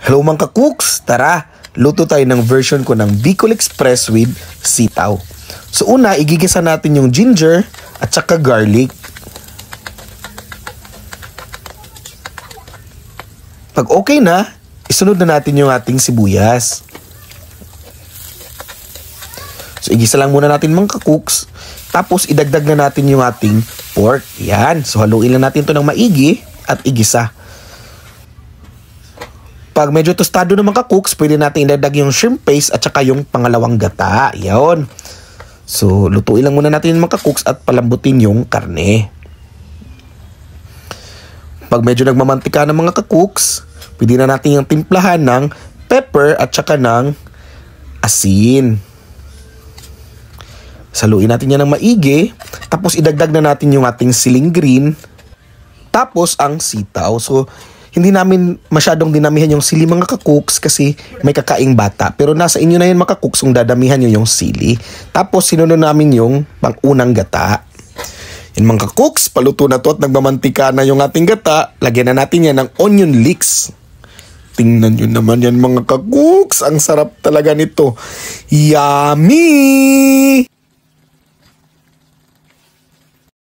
Hello mga ka-cooks! Tara, luto tayo ng version ko ng Bicol Express with sitaw. So una, igigisa natin yung ginger at saka garlic. Pag okay na, isunod na natin yung ating sibuyas. So igisa lang muna natin mga ka-cooks. Tapos idagdag na natin yung ating pork. Yan. So haluin lang natin to ng maigi at igisa. Pag medyo tostado naman ka-cooks, pwede natin idagdag yung shrimp paste at saka yung pangalawang gata. Yun. So, lutuin lang muna natin yung mga ka-cooks at palambutin yung karne. Pag medyo nagmamantika ng mga ka-cooks, pwede na natin yung timplahan ng pepper at saka ng asin. Saluin natin yan ng maigi. Tapos idagdag na natin yung ating siling green. Tapos ang sitaw. So, hindi namin masyadong dinamihan yung sili mga kakooks kasi may kakaing bata. Pero nasa inyo na yun mga kakooks kung dadamihan nyo yung sili. Tapos sinunod namin yung pangunang gata. Yung mga kakooks, paluto na to at nagmamantika na yung ating gata. Lagyan na natin yan ng onion leeks. Tingnan nyo naman yan mga kakooks. Ang sarap talaga nito. Yummy!